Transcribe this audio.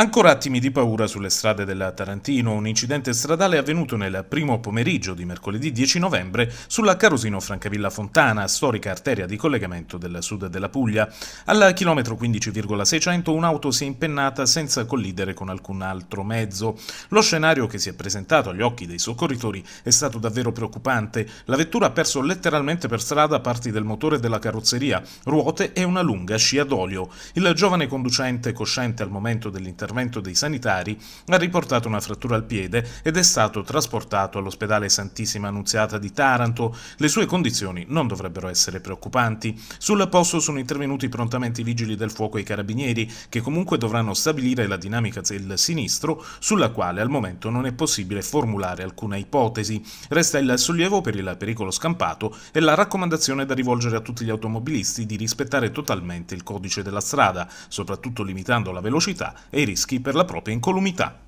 Ancora attimi di paura sulle strade della Tarantino, un incidente stradale è avvenuto nel primo pomeriggio di mercoledì 10 novembre sulla Carosino Francavilla Fontana, storica arteria di collegamento del sud della Puglia. Al chilometro 15,600 un'auto si è impennata senza collidere con alcun altro mezzo. Lo scenario che si è presentato agli occhi dei soccorritori è stato davvero preoccupante. La vettura ha perso letteralmente per strada parti del motore della carrozzeria, ruote e una lunga scia d'olio. Il giovane conducente, cosciente al momento dell'intervento, l'intervento dei sanitari, ha riportato una frattura al piede ed è stato trasportato all'ospedale Santissima Annunziata di Taranto. Le sue condizioni non dovrebbero essere preoccupanti. Sul posto sono intervenuti prontamente i vigili del fuoco e i carabinieri, che comunque dovranno stabilire la dinamica del sinistro, sulla quale al momento non è possibile formulare alcuna ipotesi. Resta il sollievo per il pericolo scampato e la raccomandazione da rivolgere a tutti gli automobilisti di rispettare totalmente il codice della strada, soprattutto limitando la velocità e i rischi rischi per la propria incolumità.